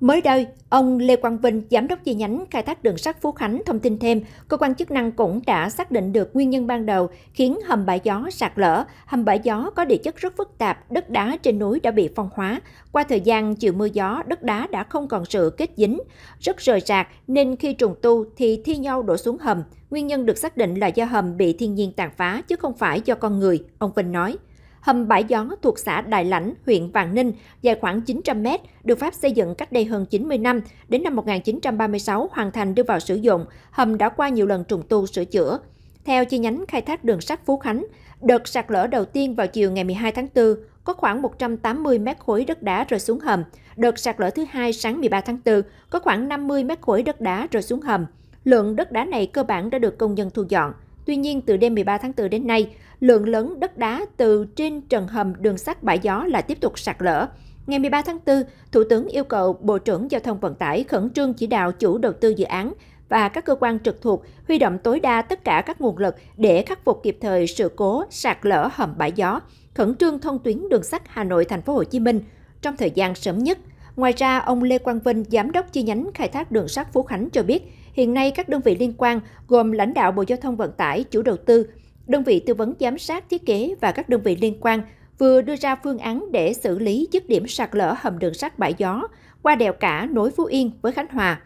Mới đây, ông Lê Quang Vinh, giám đốc chi nhánh khai thác đường sắt Phú Khánh thông tin thêm, cơ quan chức năng cũng đã xác định được nguyên nhân ban đầu khiến hầm bãi gió sạt lở. Hầm bãi gió có địa chất rất phức tạp, đất đá trên núi đã bị phong hóa. Qua thời gian chịu mưa gió, đất đá đã không còn sự kết dính, rất rời rạc nên khi trùng tu thì thi nhau đổ xuống hầm. Nguyên nhân được xác định là do hầm bị thiên nhiên tàn phá chứ không phải do con người, ông Vinh nói. Hầm bãi gió thuộc xã Đại Lãnh, huyện Vạn Ninh, dài khoảng 900 m, được Pháp xây dựng cách đây hơn 90 năm, đến năm 1936 hoàn thành đưa vào sử dụng. Hầm đã qua nhiều lần trùng tu sửa chữa. Theo chi nhánh khai thác đường sắt Phú Khánh, đợt sạt lở đầu tiên vào chiều ngày 12 tháng 4 có khoảng 180 mét khối đất đá rơi xuống hầm. Đợt sạt lở thứ hai sáng 13 tháng 4 có khoảng 50 mét khối đất đá rơi xuống hầm. Lượng đất đá này cơ bản đã được công nhân thu dọn. Tuy nhiên, từ đêm 13 tháng 4 đến nay, lượng lớn đất đá từ trên trần hầm đường sắt bãi gió lại tiếp tục sạt lở. Ngày 13 tháng 4, Thủ tướng yêu cầu Bộ trưởng Giao thông Vận tải khẩn trương chỉ đạo chủ đầu tư dự án và các cơ quan trực thuộc huy động tối đa tất cả các nguồn lực để khắc phục kịp thời sự cố sạt lở hầm bãi gió, khẩn trương thông tuyến đường sắt Hà Nội Thành phố Hồ Chí Minh trong thời gian sớm nhất. Ngoài ra, ông Lê Quang Vinh, giám đốc chi nhánh khai thác đường sắt Phú Khánh cho biết, hiện nay các đơn vị liên quan gồm lãnh đạo Bộ Giao thông Vận tải, chủ đầu tư, đơn vị tư vấn giám sát thiết kế và các đơn vị liên quan vừa đưa ra phương án để xử lý dứt điểm sạt lở hầm đường sắt Bãi Gió qua đèo cả nối Phú Yên với Khánh Hòa.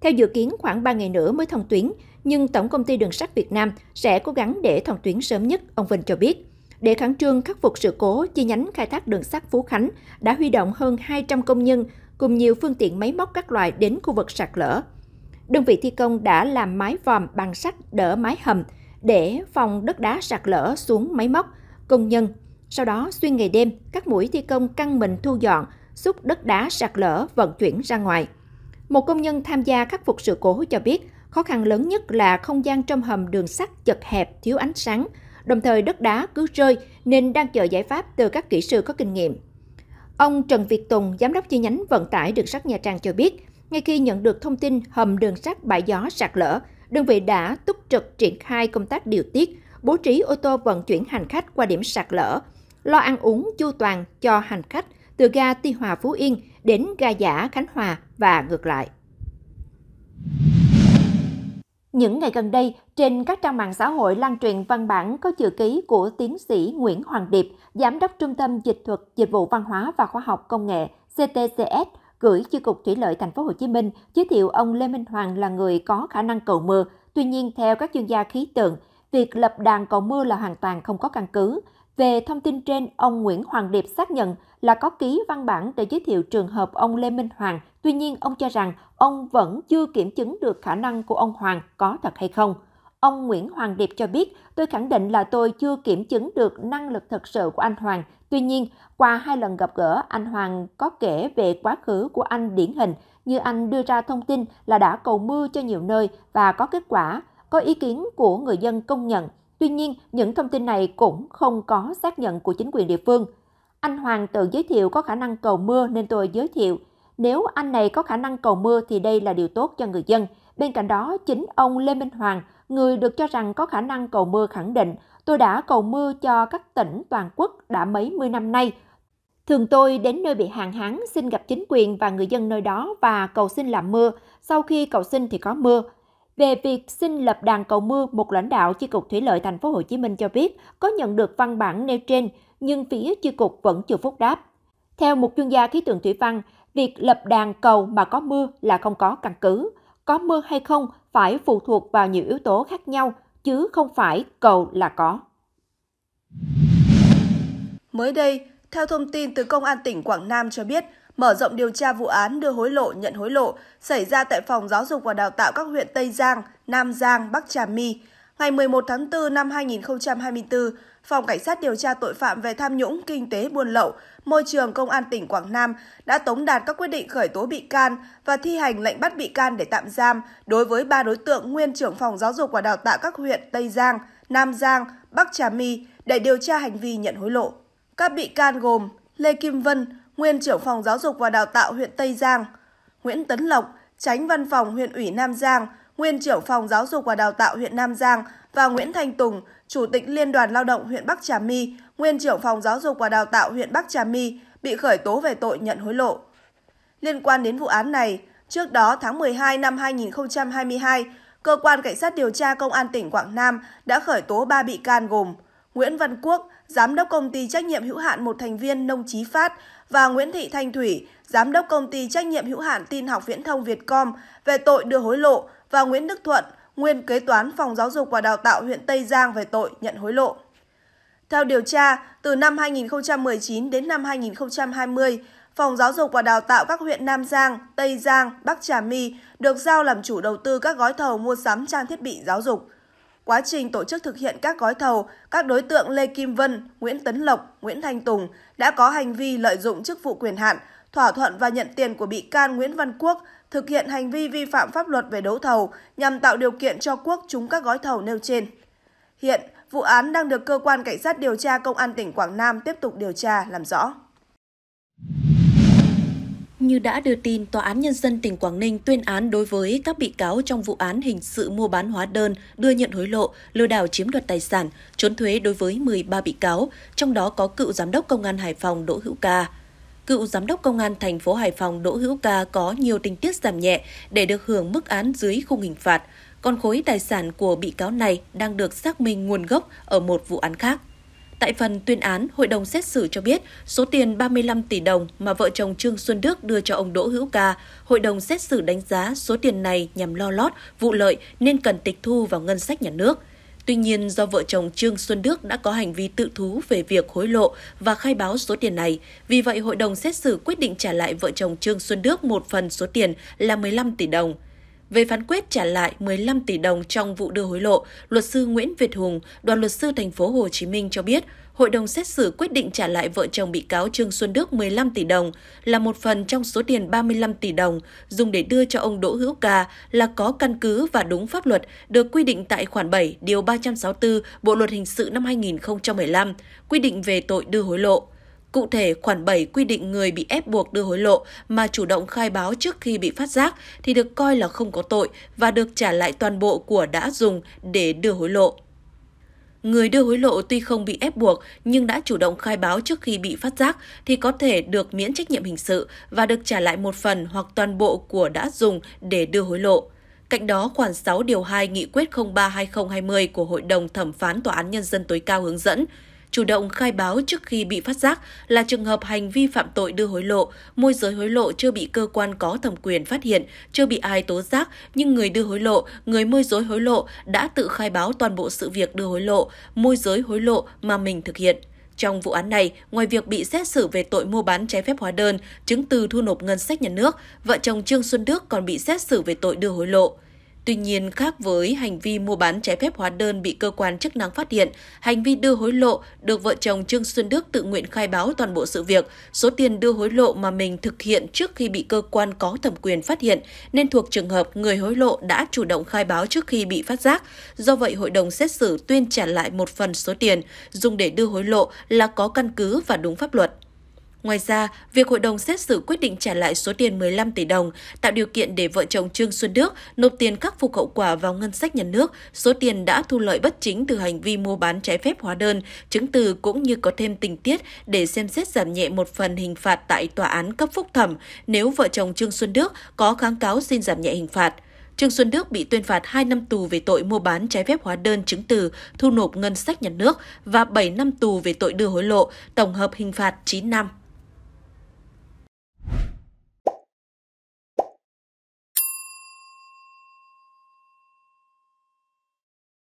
Theo dự kiến khoảng 3 ngày nữa mới thông tuyến, nhưng Tổng công ty Đường sắt Việt Nam sẽ cố gắng để thông tuyến sớm nhất, ông Vinh cho biết. Để khẩn trương khắc phục sự cố, chi nhánh khai thác đường sắt Phú Khánh đã huy động hơn 200 công nhân cùng nhiều phương tiện máy móc các loại đến khu vực sạt lở. Đơn vị thi công đã làm mái vòm bằng sắt đỡ mái hầm, để phòng đất đá sạt lở xuống máy móc, công nhân. Sau đó xuyên ngày đêm, các mũi thi công căng mình thu dọn, xúc đất đá sạt lở vận chuyển ra ngoài. Một công nhân tham gia khắc phục sự cố cho biết, khó khăn lớn nhất là không gian trong hầm đường sắt chật hẹp, thiếu ánh sáng, đồng thời đất đá cứ rơi nên đang chờ giải pháp từ các kỹ sư có kinh nghiệm. Ông Trần Việt Tùng, giám đốc chi nhánh vận tải đường sắt Nha Trang cho biết, ngay khi nhận được thông tin hầm đường sắt bãi gió sạt lở, đơn vị đã túc trực triển khai công tác điều tiết, bố trí ô tô vận chuyển hành khách qua điểm sạt lở, lo ăn uống chu toàn cho hành khách từ ga Tuy Hòa Phú Yên đến ga Giả Khánh Hòa và ngược lại. Những ngày gần đây, trên các trang mạng xã hội lan truyền văn bản có chữ ký của tiến sĩ Nguyễn Hoàng Điệp, Giám đốc Trung tâm Dịch thuật Dịch vụ Văn hóa và Khoa học Công nghệ CTCS gửi Chi cục Thủy lợi Thành phố Hồ Chí Minh giới thiệu ông Lê Minh Hoàng là người có khả năng cầu mưa. Tuy nhiên, theo các chuyên gia khí tượng, việc lập đàn cầu mưa là hoàn toàn không có căn cứ. Về thông tin trên, ông Nguyễn Hoàng Điệp xác nhận là có ký văn bản để giới thiệu trường hợp ông Lê Minh Hoàng. Tuy nhiên, ông cho rằng ông vẫn chưa kiểm chứng được khả năng của ông Hoàng có thật hay không. Ông Nguyễn Hoàng Điệp cho biết, tôi khẳng định là tôi chưa kiểm chứng được năng lực thật sự của anh Hoàng. Tuy nhiên, qua hai lần gặp gỡ, anh Hoàng có kể về quá khứ của anh điển hình, như anh đưa ra thông tin là đã cầu mưa cho nhiều nơi và có kết quả, có ý kiến của người dân công nhận. Tuy nhiên, những thông tin này cũng không có xác nhận của chính quyền địa phương. Anh Hoàng tự giới thiệu có khả năng cầu mưa nên tôi giới thiệu – nếu anh này có khả năng cầu mưa thì đây là điều tốt cho người dân. Bên cạnh đó, chính ông Lê Minh Hoàng, người được cho rằng có khả năng cầu mưa khẳng định, tôi đã cầu mưa cho các tỉnh toàn quốc đã mấy mươi năm nay. Thường tôi đến nơi bị hạn hán xin gặp chính quyền và người dân nơi đó và cầu xin làm mưa. Sau khi cầu xin thì có mưa. Về việc xin lập đàn cầu mưa, một lãnh đạo chi cục thủy lợi thành phố Hồ Chí Minh cho biết có nhận được văn bản nêu trên, nhưng phía chi cục vẫn chưa phúc đáp. Theo một chuyên gia khí tượng thủy văn, việc lập đàn cầu mà có mưa là không có căn cứ. Có mưa hay không phải phụ thuộc vào nhiều yếu tố khác nhau, chứ không phải cầu là có. Mới đây, theo thông tin từ Công an tỉnh Quảng Nam cho biết, mở rộng điều tra vụ án đưa hối lộ, nhận hối lộ xảy ra tại Phòng Giáo dục và Đào tạo các huyện Tây Giang, Nam Giang, Bắc Trà My. Ngày 11 tháng 4 năm 2024, Phòng Cảnh sát điều tra tội phạm về tham nhũng, kinh tế buôn lậu, môi trường Công an tỉnh Quảng Nam đã tống đạt các quyết định khởi tố bị can và thi hành lệnh bắt bị can để tạm giam đối với ba đối tượng nguyên trưởng phòng giáo dục và đào tạo các huyện Tây Giang, Nam Giang, Bắc Trà My để điều tra hành vi nhận hối lộ. Các bị can gồm Lê Kim Vân, nguyên trưởng phòng giáo dục và đào tạo huyện Tây Giang, Nguyễn Tấn Lộc, tránh văn phòng huyện ủy Nam Giang, nguyên trưởng phòng giáo dục và đào tạo huyện Nam Giang và Nguyễn Thanh Tùng, Chủ tịch Liên đoàn Lao động huyện Bắc Trà My, nguyên trưởng phòng giáo dục và đào tạo huyện Bắc Trà My bị khởi tố về tội nhận hối lộ. Liên quan đến vụ án này, trước đó tháng 12 năm 2022, cơ quan cảnh sát điều tra công an tỉnh Quảng Nam đã khởi tố 3 bị can gồm Nguyễn Văn Quốc, giám đốc công ty trách nhiệm hữu hạn một thành viên Nông Chí Phát và Nguyễn Thị Thanh Thủy, giám đốc công ty trách nhiệm hữu hạn tin học viễn thông Vietcom về tội đưa hối lộ và Nguyễn Đức Thuận, nguyên kế toán phòng giáo dục và đào tạo huyện Tây Giang về tội nhận hối lộ. Theo điều tra, từ năm 2019 đến năm 2020, Phòng Giáo dục và Đào tạo các huyện Nam Giang, Tây Giang, Bắc Trà My được giao làm chủ đầu tư các gói thầu mua sắm trang thiết bị giáo dục. Quá trình tổ chức thực hiện các gói thầu, các đối tượng Lê Kim Vân, Nguyễn Tấn Lộc, Nguyễn Thanh Tùng đã có hành vi lợi dụng chức vụ quyền hạn, thỏa thuận và nhận tiền của bị can Nguyễn Văn Quốc thực hiện hành vi vi phạm pháp luật về đấu thầu nhằm tạo điều kiện cho Quốc trúng các gói thầu nêu trên. Hiện, vụ án đang được cơ quan cảnh sát điều tra công an tỉnh Quảng Nam tiếp tục điều tra làm rõ. Như đã đưa tin, Tòa án Nhân dân tỉnh Quảng Ninh tuyên án đối với các bị cáo trong vụ án hình sự mua bán hóa đơn, đưa nhận hối lộ, lừa đảo chiếm đoạt tài sản, trốn thuế đối với 13 bị cáo, trong đó có cựu giám đốc công an Hải Phòng Đỗ Hữu Ca cựu giám đốc công an thành phố Hải Phòng Đỗ Hữu Ca có nhiều tình tiết giảm nhẹ để được hưởng mức án dưới khung hình phạt, còn khối tài sản của bị cáo này đang được xác minh nguồn gốc ở một vụ án khác. Tại phần tuyên án, hội đồng xét xử cho biết số tiền 35 tỷ đồng mà vợ chồng Trương Xuân Đức đưa cho ông Đỗ Hữu Ca, hội đồng xét xử đánh giá số tiền này nhằm lo lót, vụ lợi nên cần tịch thu vào ngân sách nhà nước – Tuy nhiên, do vợ chồng Trương Xuân Đức đã có hành vi tự thú về việc hối lộ và khai báo số tiền này, vì vậy hội đồng xét xử quyết định trả lại vợ chồng Trương Xuân Đức một phần số tiền là 15 tỷ đồng. Về phán quyết trả lại 15 tỷ đồng trong vụ đưa hối lộ, luật sư Nguyễn Việt Hùng, đoàn luật sư thành phố Hồ Chí Minh cho biết, hội đồng xét xử quyết định trả lại vợ chồng bị cáo Trương Xuân Đức 15 tỷ đồng là một phần trong số tiền 35 tỷ đồng dùng để đưa cho ông Đỗ Hữu Ca là có căn cứ và đúng pháp luật được quy định tại khoản 7 điều 364 Bộ luật hình sự năm 2015 quy định về tội đưa hối lộ. Cụ thể, khoản 7 quy định người bị ép buộc đưa hối lộ mà chủ động khai báo trước khi bị phát giác thì được coi là không có tội và được trả lại toàn bộ của đã dùng để đưa hối lộ. Người đưa hối lộ tuy không bị ép buộc nhưng đã chủ động khai báo trước khi bị phát giác thì có thể được miễn trách nhiệm hình sự và được trả lại một phần hoặc toàn bộ của đã dùng để đưa hối lộ. Cạnh đó, khoản 6 điều 2 Nghị quyết 03-2020 của Hội đồng Thẩm phán Tòa án Nhân dân tối cao hướng dẫn, chủ động khai báo trước khi bị phát giác là trường hợp hành vi phạm tội đưa hối lộ, môi giới hối lộ chưa bị cơ quan có thẩm quyền phát hiện, chưa bị ai tố giác, nhưng người đưa hối lộ, người môi giới hối lộ đã tự khai báo toàn bộ sự việc đưa hối lộ, môi giới hối lộ mà mình thực hiện. Trong vụ án này, ngoài việc bị xét xử về tội mua bán trái phép hóa đơn, chứng từ thu nộp ngân sách nhà nước, vợ chồng Trương Xuân Đức còn bị xét xử về tội đưa hối lộ. Tuy nhiên, khác với hành vi mua bán trái phép hóa đơn bị cơ quan chức năng phát hiện, hành vi đưa hối lộ được vợ chồng Trương Xuân Đức tự nguyện khai báo toàn bộ sự việc. Số tiền đưa hối lộ mà mình thực hiện trước khi bị cơ quan có thẩm quyền phát hiện nên thuộc trường hợp người hối lộ đã chủ động khai báo trước khi bị phát giác. Do vậy, hội đồng xét xử tuyên trả lại một phần số tiền dùng để đưa hối lộ là có căn cứ và đúng pháp luật. Ngoài ra, việc hội đồng xét xử quyết định trả lại số tiền 15 tỷ đồng tạo điều kiện để vợ chồng Trương Xuân Đức nộp tiền khắc phục hậu quả vào ngân sách nhà nước, số tiền đã thu lợi bất chính từ hành vi mua bán trái phép hóa đơn, chứng từ cũng như có thêm tình tiết để xem xét giảm nhẹ một phần hình phạt tại tòa án cấp phúc thẩm nếu vợ chồng Trương Xuân Đức có kháng cáo xin giảm nhẹ hình phạt. Trương Xuân Đức bị tuyên phạt 2 năm tù về tội mua bán trái phép hóa đơn chứng từ thu nộp ngân sách nhà nước và 7 năm tù về tội đưa hối lộ, tổng hợp hình phạt 9 năm.